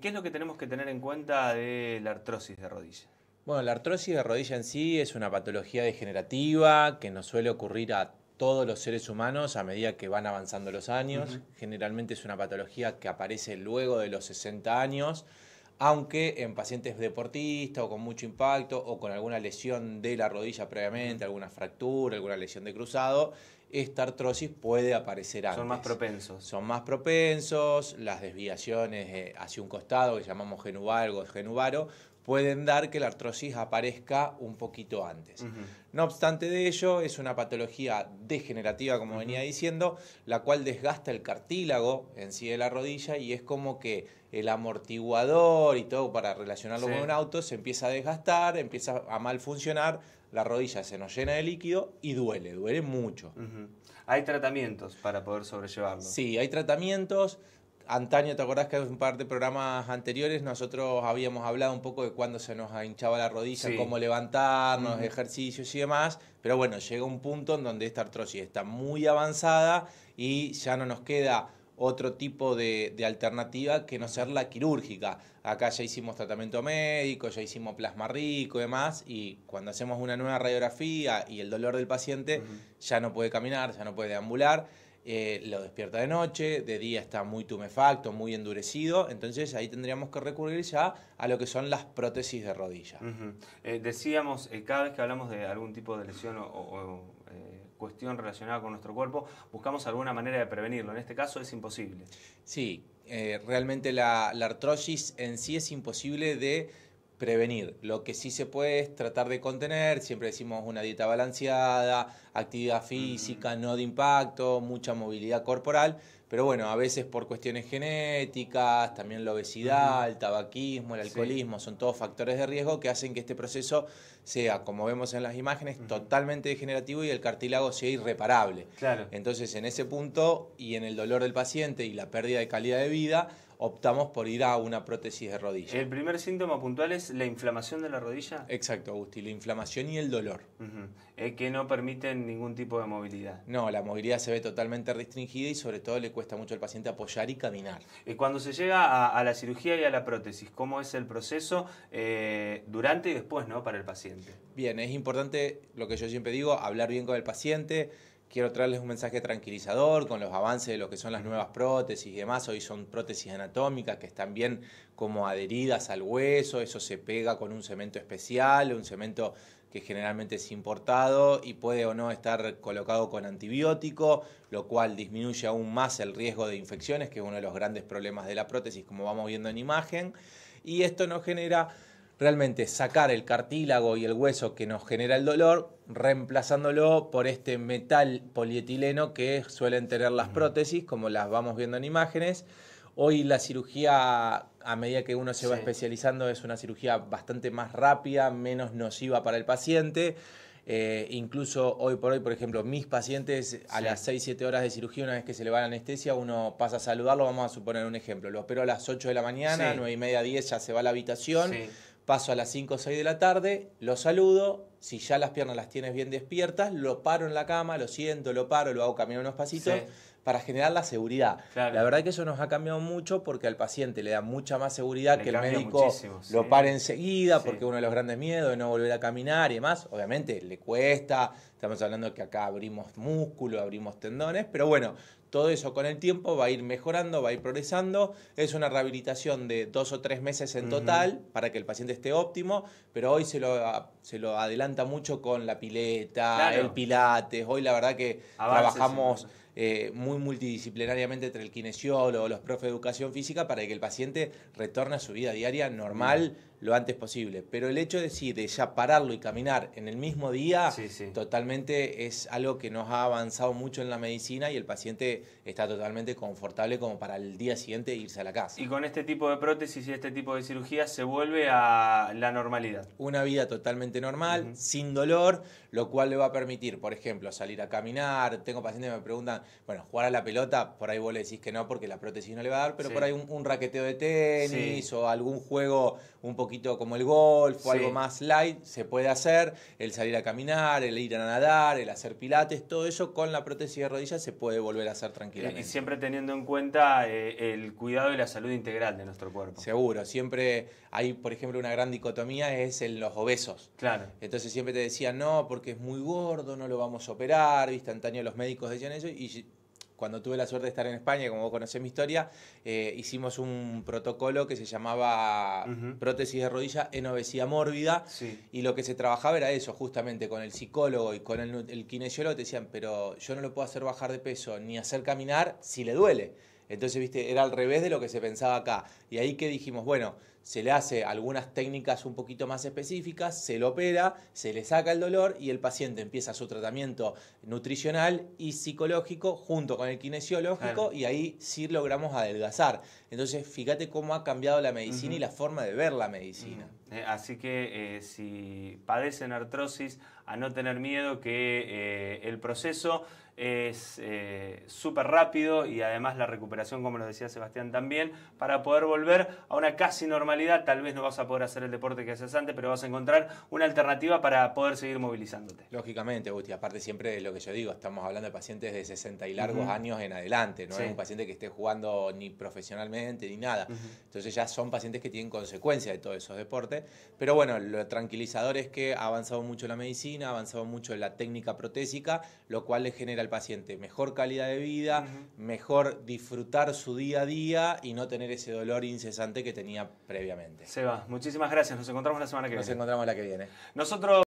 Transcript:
¿Qué es lo que tenemos que tener en cuenta de la artrosis de rodilla? Bueno, la artrosis de rodilla en sí es una patología degenerativa que nos suele ocurrir a todos los seres humanos a medida que van avanzando los años. Generalmente es una patología que aparece luego de los 60 años, aunque en pacientes deportistas o con mucho impacto o con alguna lesión de la rodilla previamente, alguna fractura, alguna lesión de cruzado, esta artrosis puede aparecer antes. Son más propensos. Son más propensos, las desviaciones eh, hacia un costado, que llamamos genuvalgo, genuvaro, pueden dar que la artrosis aparezca un poquito antes. No obstante de ello, es una patología degenerativa, como venía diciendo, la cual desgasta el cartílago en sí de la rodilla y es como que el amortiguador y todo para relacionarlo con un auto se empieza a desgastar, empieza a mal funcionar, la rodilla se nos llena de líquido y duele, duele mucho. Hay tratamientos para poder sobrellevarlo. Sí, hay tratamientos. Antaño, ¿te acordás que en un par de programas anteriores nosotros habíamos hablado un poco de cuándo se nos hinchaba la rodilla, cómo levantarnos, ejercicios y demás? Pero bueno, llega un punto en donde esta artrosis está muy avanzada y ya no nos queda otro tipo de, alternativa que no ser la quirúrgica. Acá ya hicimos tratamiento médico, ya hicimos plasma rico y demás, y cuando hacemos una nueva radiografía y el dolor del paciente ya no puede caminar, ya no puede deambular. Eh, lo despierta de noche, de día está muy tumefacto, muy endurecido, entonces ahí tendríamos que recurrir ya a lo que son las prótesis de rodilla. Eh, decíamos, eh, cada vez que hablamos de algún tipo de lesión o, cuestión relacionada con nuestro cuerpo, buscamos alguna manera de prevenirlo, en este caso es imposible. Sí, realmente la artrosis en sí es imposible de prevenir. Lo que sí se puede es tratar de contener, siempre decimos una dieta balanceada, actividad física, no de impacto, mucha movilidad corporal, pero bueno, a veces por cuestiones genéticas, también la obesidad, el tabaquismo, el alcoholismo, son todos factores de riesgo que hacen que este proceso sea, como vemos en las imágenes, totalmente degenerativo y el cartílago sea irreparable. Entonces, en ese punto y en el dolor del paciente y la pérdida de calidad de vida, optamos por ir a una prótesis de rodilla. ¿El primer síntoma puntual es la inflamación de la rodilla? Exacto, Agustín, la inflamación y el dolor. que no permiten ningún tipo de movilidad. No, la movilidad se ve totalmente restringida y sobre todo le cuesta mucho al paciente apoyar y caminar. Y cuando se llega a, la cirugía y a la prótesis, ¿cómo es el proceso eh, durante y después ¿no? para el paciente? Bien, es importante lo que yo siempre digo, hablar bien con el paciente quiero traerles un mensaje tranquilizador con los avances de lo que son las nuevas prótesis y demás. Hoy son prótesis anatómicas que están bien como adheridas al hueso, eso se pega con un cemento especial, un cemento que generalmente es importado y puede o no estar colocado con antibiótico, lo cual disminuye aún más el riesgo de infecciones, que es uno de los grandes problemas de la prótesis, como vamos viendo en imagen. Y esto no genera realmente sacar el cartílago y el hueso que nos genera el dolor, reemplazándolo por este metal polietileno que suelen tener las prótesis, como las vamos viendo en imágenes. Hoy la cirugía, a medida que uno se va especializando, es una cirugía bastante más rápida, menos nociva para el paciente. Eh, incluso hoy por hoy, por ejemplo, mis pacientes a las 6, 7 horas de cirugía, una vez que se le va la anestesia, uno pasa a saludarlo, vamos a suponer un ejemplo. Lo espero a las 8 de la mañana, nueve 9 y media, 10 ya se va a la habitación. Paso a las 5 o 6 de la tarde, lo saludo, si ya las piernas las tienes bien despiertas, lo paro en la cama, lo siento, lo paro, lo hago caminar unos pasitos, para generar la seguridad. La verdad que eso nos ha cambiado mucho porque al paciente le da mucha más seguridad que el médico lo pare enseguida, porque uno de los grandes miedos es no volver a caminar y demás. Obviamente le cuesta, estamos hablando que acá abrimos músculo, abrimos tendones, pero bueno, todo eso con el tiempo va a ir mejorando, va a ir progresando. Es una rehabilitación de dos o tres meses en total para que el paciente esté óptimo, pero hoy se lo, se lo adelanta mucho con la pileta, el pilates. Hoy la verdad que trabajamos... Eh, muy multidisciplinariamente entre el kinesiólogo, los profes de educación física, para que el paciente retorne a su vida diaria normal lo antes posible. Pero el hecho de sí, de ya pararlo y caminar en el mismo día, totalmente es algo que nos ha avanzado mucho en la medicina y el paciente está totalmente confortable como para el día siguiente irse a la casa. Y con este tipo de prótesis y este tipo de cirugía se vuelve a la normalidad. Una vida totalmente normal, sin dolor, lo cual le va a permitir, por ejemplo, salir a caminar. Tengo pacientes que me preguntan, bueno, jugar a la pelota, por ahí vos le decís que no porque la prótesis no le va a dar, pero por ahí un, un raqueteo de tenis o algún juego un poco poquito como el golf o algo más light, se puede hacer, el salir a caminar, el ir a nadar, el hacer pilates, todo eso con la prótesis de rodilla se puede volver a hacer tranquilamente. Y siempre teniendo en cuenta eh, el cuidado y la salud integral de nuestro cuerpo. Seguro, siempre hay, por ejemplo, una gran dicotomía es en los obesos. Claro. Entonces siempre te decían, no, porque es muy gordo, no lo vamos a operar, instantáneo los médicos decían eso y cuando tuve la suerte de estar en España, como vos conocés mi historia, eh, hicimos un protocolo que se llamaba prótesis de rodilla en obesidad mórbida. Y lo que se trabajaba era eso, justamente con el psicólogo y con el, el kinesiólogo. Te decían, pero yo no lo puedo hacer bajar de peso ni hacer caminar si le duele. Entonces, viste, era al revés de lo que se pensaba acá. Y ahí que dijimos, bueno, se le hace algunas técnicas un poquito más específicas, se lo opera, se le saca el dolor y el paciente empieza su tratamiento nutricional y psicológico junto con el kinesiológico y ahí sí logramos adelgazar. Entonces, fíjate cómo ha cambiado la medicina y la forma de ver la medicina. Mm. Eh, así que eh, si padecen artrosis, a no tener miedo que eh, el proceso es súper rápido y además la recuperación, como lo decía Sebastián también, para poder volver a una casi normalidad tal vez no vas a poder hacer el deporte que hacías antes, pero vas a encontrar una alternativa para poder seguir movilizándote. Lógicamente, Gusti, aparte siempre de lo que yo digo, estamos hablando de pacientes de 60 y largos años en adelante, no es un paciente que esté jugando ni profesionalmente ni nada. Entonces ya son pacientes que tienen consecuencias de todos esos deportes, pero bueno, lo tranquilizador es que ha avanzado mucho la medicina, ha avanzado mucho la técnica protésica, lo cual le genera al paciente mejor calidad de vida, mejor disfrutar su día a día y no tener ese dolor incesante que tenía previo. Seba, muchísimas gracias. Nos encontramos la semana que viene. Nos encontramos la que viene. Nosotros.